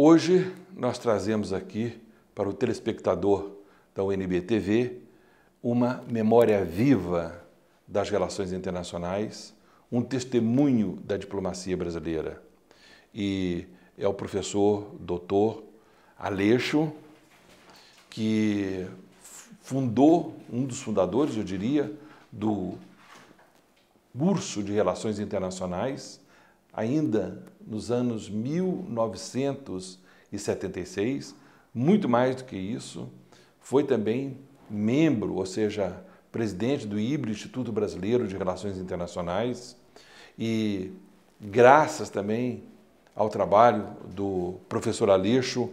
Hoje nós trazemos aqui para o telespectador da UNB TV uma memória viva das relações internacionais, um testemunho da diplomacia brasileira. E é o professor doutor Aleixo, que fundou, um dos fundadores, eu diria, do curso de Relações Internacionais ainda nos anos 1976, muito mais do que isso, foi também membro, ou seja, presidente do IBRI, Instituto Brasileiro de Relações Internacionais, e graças também ao trabalho do professor Aleixo,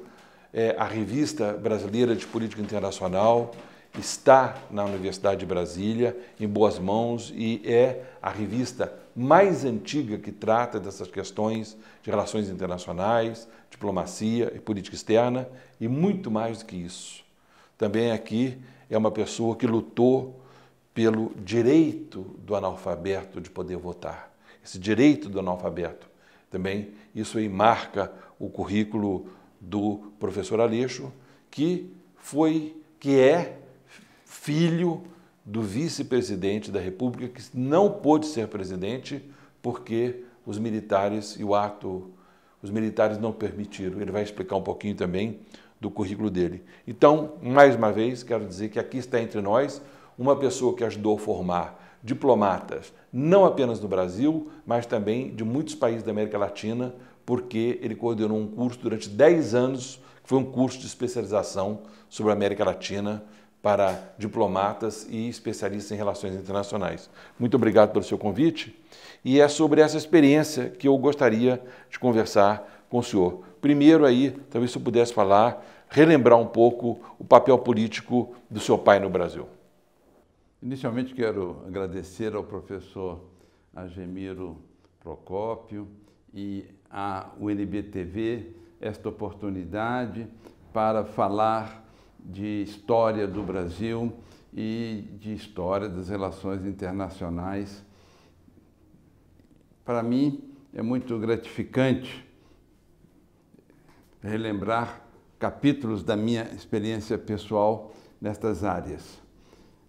é, a revista brasileira de política internacional está na Universidade de Brasília, em boas mãos, e é a revista mais antiga que trata dessas questões de relações internacionais, diplomacia e política externa, e muito mais do que isso. Também aqui é uma pessoa que lutou pelo direito do analfabeto de poder votar. Esse direito do analfabeto também, isso aí marca o currículo do professor Aleixo, que foi, que é filho do vice-presidente da República, que não pôde ser presidente porque os militares e o ato, os militares não permitiram. Ele vai explicar um pouquinho também do currículo dele. Então, mais uma vez, quero dizer que aqui está entre nós uma pessoa que ajudou a formar diplomatas, não apenas no Brasil, mas também de muitos países da América Latina, porque ele coordenou um curso durante 10 anos, que foi um curso de especialização sobre a América Latina, para diplomatas e especialistas em relações internacionais. Muito obrigado pelo seu convite e é sobre essa experiência que eu gostaria de conversar com o senhor. Primeiro aí, talvez se eu pudesse falar, relembrar um pouco o papel político do seu pai no Brasil. Inicialmente quero agradecer ao professor Agemiro Procópio e à UNB TV esta oportunidade para falar de história do Brasil e de história das relações internacionais. Para mim é muito gratificante relembrar capítulos da minha experiência pessoal nestas áreas.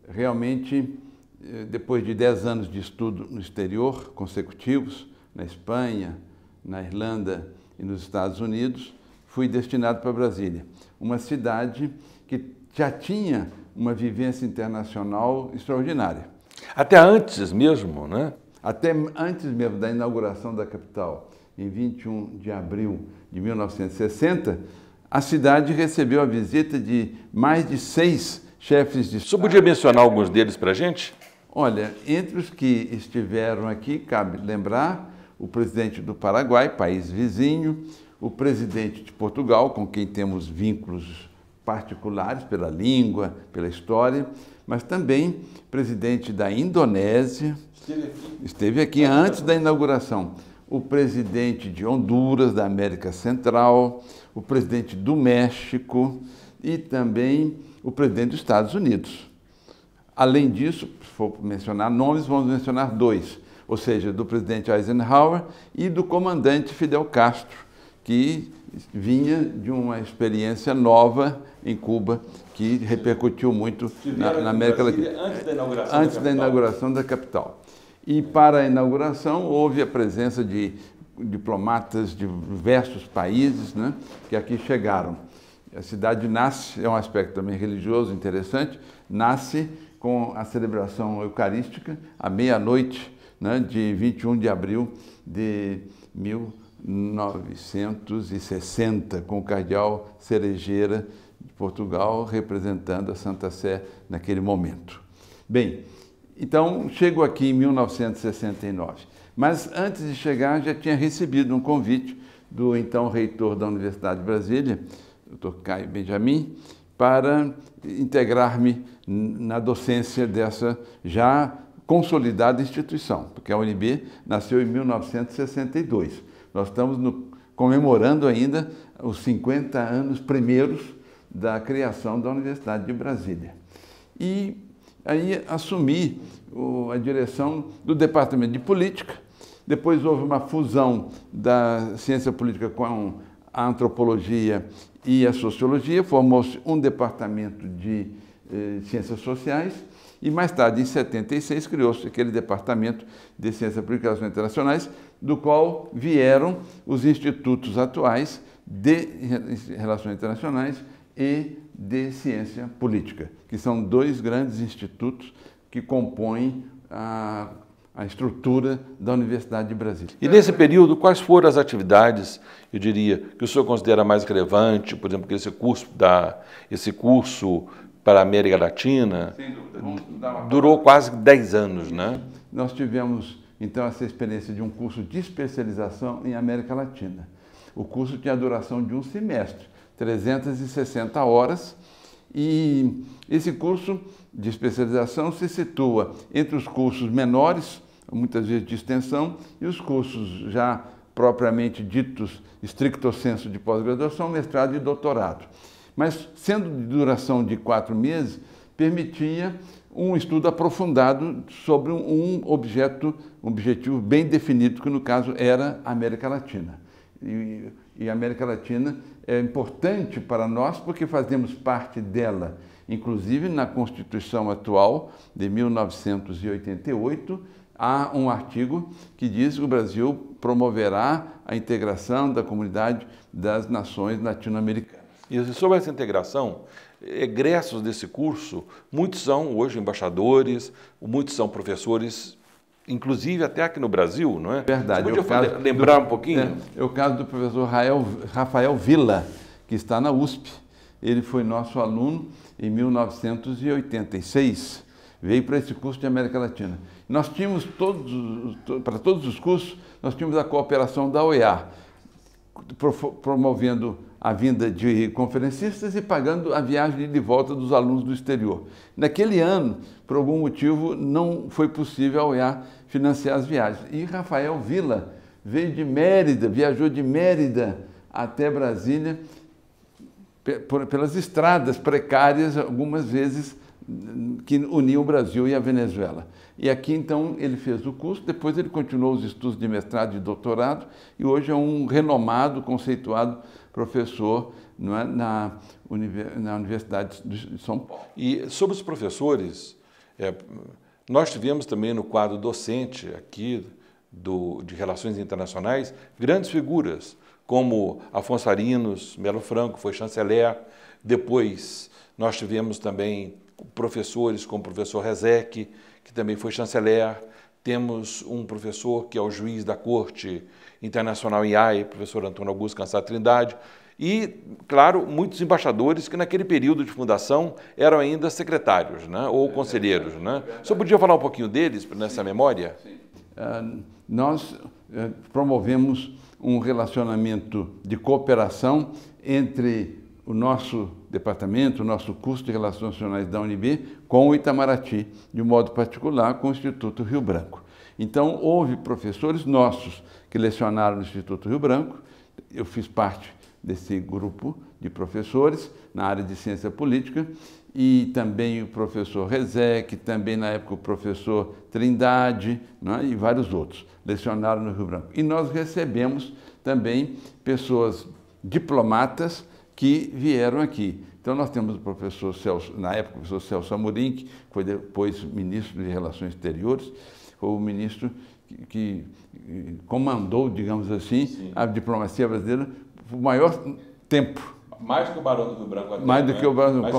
Realmente, eh, depois de dez anos de estudo no exterior consecutivos, na Espanha, na Irlanda e nos Estados Unidos, fui destinado para Brasília, uma cidade que já tinha uma vivência internacional extraordinária. Até antes mesmo, né? Até antes mesmo da inauguração da capital, em 21 de abril de 1960, a cidade recebeu a visita de mais de seis chefes de Estado. podia mencionar alguns deles para a gente? Olha, entre os que estiveram aqui, cabe lembrar o presidente do Paraguai, país vizinho, o presidente de Portugal, com quem temos vínculos particulares pela língua, pela história, mas também presidente da Indonésia, esteve aqui, antes da inauguração, o presidente de Honduras, da América Central, o presidente do México e também o presidente dos Estados Unidos. Além disso, se for mencionar nomes, vamos mencionar dois, ou seja, do presidente Eisenhower e do comandante Fidel Castro, que vinha de uma experiência nova em Cuba que repercutiu muito na, na, América Latina. Antes da inauguração, antes da, da, inauguração da capital. E para a inauguração houve a presença de diplomatas de diversos países né, que aqui chegaram. A cidade nasce, é um aspecto também religioso interessante, nasce com a celebração eucarística à meia-noite né, de 21 de abril de 1900. 1960, com o cardeal Cerejeira de Portugal, representando a Santa Sé naquele momento. Bem, então chego aqui em 1969, mas antes de chegar já tinha recebido um convite do então reitor da Universidade de Brasília, Dr. Caio Benjamin, para integrar-me na docência dessa já consolidada instituição, porque a UNB nasceu em 1962. Nós estamos no, comemorando ainda os 50 anos primeiros da criação da Universidade de Brasília. E aí assumi o, a direção do Departamento de Política. Depois houve uma fusão da ciência política com a antropologia e a sociologia, formou-se um departamento de eh, ciências sociais e mais tarde, em 76, criou-se aquele Departamento de Ciência e Aplicações Internacionais, do qual vieram os institutos atuais de Relações Internacionais e de Ciência Política, que são dois grandes institutos que compõem a, a estrutura da Universidade de Brasília. E nesse período, quais foram as atividades, eu diria, que o senhor considera mais relevante, por exemplo, esse curso, da, esse curso para a América Latina. Durou quase 10 anos, né? Nós tivemos, então, essa experiência de um curso de especialização em América Latina. O curso tinha a duração de um semestre, 360 horas, e esse curso de especialização se situa entre os cursos menores, muitas vezes de extensão, e os cursos já propriamente ditos, estricto senso de pós-graduação, mestrado e doutorado mas sendo de duração de quatro meses, permitia um estudo aprofundado sobre um objeto, um objetivo bem definido, que no caso era a América Latina. E, e a América Latina é importante para nós porque fazemos parte dela. Inclusive, na Constituição atual de 1988, há um artigo que diz que o Brasil promoverá a integração da comunidade das nações latino-americanas. E sobre essa integração, egressos desse curso, muitos são hoje embaixadores, muitos são professores, inclusive até aqui no Brasil, não é? Verdade. Você podia é eu lembrar do, um pouquinho? É, é o caso do professor Rafael Villa, que está na USP. Ele foi nosso aluno em 1986, veio para esse curso de América Latina. Nós tínhamos todos, para todos os cursos, nós tínhamos a cooperação da OEA, promovendo a vinda de conferencistas e pagando a viagem de volta dos alunos do exterior. Naquele ano, por algum motivo, não foi possível ao EA financiar as viagens. E Rafael Villa veio de Mérida, viajou de Mérida até Brasília pelas estradas precárias, algumas vezes, que uniam o Brasil e a Venezuela. E aqui, então, ele fez o curso, depois ele continuou os estudos de mestrado e doutorado, e hoje é um renomado, conceituado professor é, na, na, Universidade de São Paulo. E sobre os professores, é, nós tivemos também no quadro docente aqui do, de Relações Internacionais grandes figuras, como Afonso Arinos, Melo Franco, foi chanceler. Depois nós tivemos também professores como o professor Rezec, que também foi chanceler. Temos um professor que é o juiz da Corte Internacional IAE, professor Antônio Augusto Cansado Trindade, e, claro, muitos embaixadores que naquele período de fundação eram ainda secretários né? ou é, é conselheiros. Né? É o senhor podia falar um pouquinho deles nessa sim, memória? Sim. Uh, nós uh, promovemos um relacionamento de cooperação entre o nosso departamento, nosso curso de Relações Nacionais da UNB, com o Itamaraty, de um modo particular com o Instituto Rio Branco. Então, houve professores nossos que lecionaram no Instituto Rio Branco, eu fiz parte desse grupo de professores na área de ciência política, e também o professor Rezec, também na época o professor Trindade né, e vários outros lecionaram no Rio Branco. E nós recebemos também pessoas diplomatas que vieram aqui. Então nós temos o professor Celso, na época o professor Celso Amorim, que foi depois ministro de Relações Exteriores, foi o ministro que, que comandou, digamos assim, Sim. a diplomacia brasileira por maior tempo. Mais do que o Barão do Rio Branco. Até, mais do né? que o Barão do Rio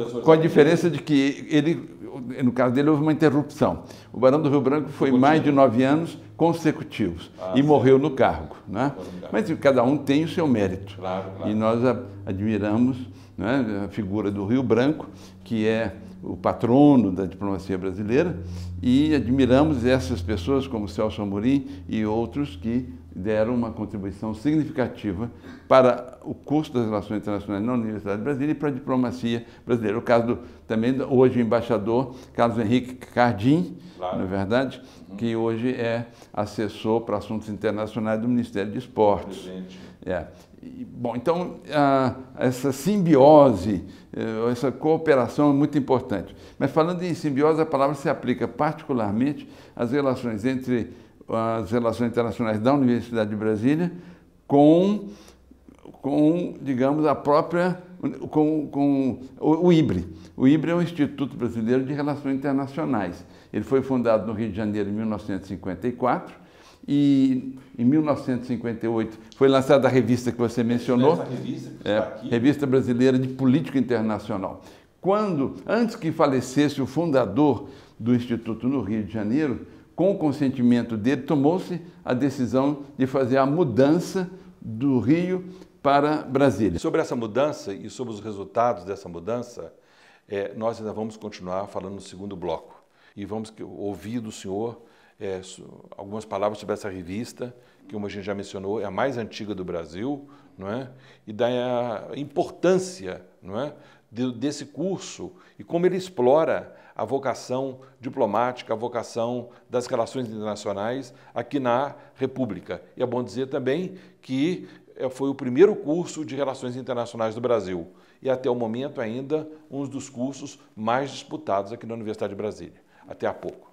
Branco. Com a diferença de que ele no caso dele, houve uma interrupção. O Barão do Rio Branco foi mais de nove anos consecutivos ah, e sim. morreu no cargo. Né? Mas cada um tem o seu mérito. Claro, claro. E nós admiramos né, a figura do Rio Branco, que é o patrono da diplomacia brasileira, e admiramos essas pessoas como Celso Amorim e outros que deram uma contribuição significativa para o curso das relações internacionais na Universidade de Brasília e para a diplomacia brasileira. O caso do, também, hoje, o embaixador Carlos Henrique Cardim, claro. na é verdade, uhum. que hoje é assessor para assuntos internacionais do Ministério de Esportes. É. Bom, então a, essa simbiose, eh, essa cooperação é muito importante. Mas falando em simbiose, a palavra se aplica particularmente às relações entre as relações internacionais da Universidade de Brasília com, com digamos, a própria, com, com o, o IBRE. O IBRE é o Instituto Brasileiro de Relações Internacionais. Ele foi fundado no Rio de Janeiro em 1954 e em 1958 foi lançada a revista que você mencionou, revista, que é, revista brasileira de política internacional. Quando, antes que falecesse o fundador do instituto no Rio de Janeiro, com o consentimento dele, tomou-se a decisão de fazer a mudança do Rio para Brasília. Sobre essa mudança e sobre os resultados dessa mudança, é, nós ainda vamos continuar falando no segundo bloco e vamos ouvir do senhor é, algumas palavras sobre essa revista, que uma a gente já mencionou, é a mais antiga do Brasil, não é? e da importância não é? De, desse curso e como ele explora a vocação diplomática, a vocação das relações internacionais aqui na República. E é bom dizer também que é, foi o primeiro curso de relações internacionais do Brasil e até o momento ainda um dos cursos mais disputados aqui na Universidade de Brasília. Até há pouco.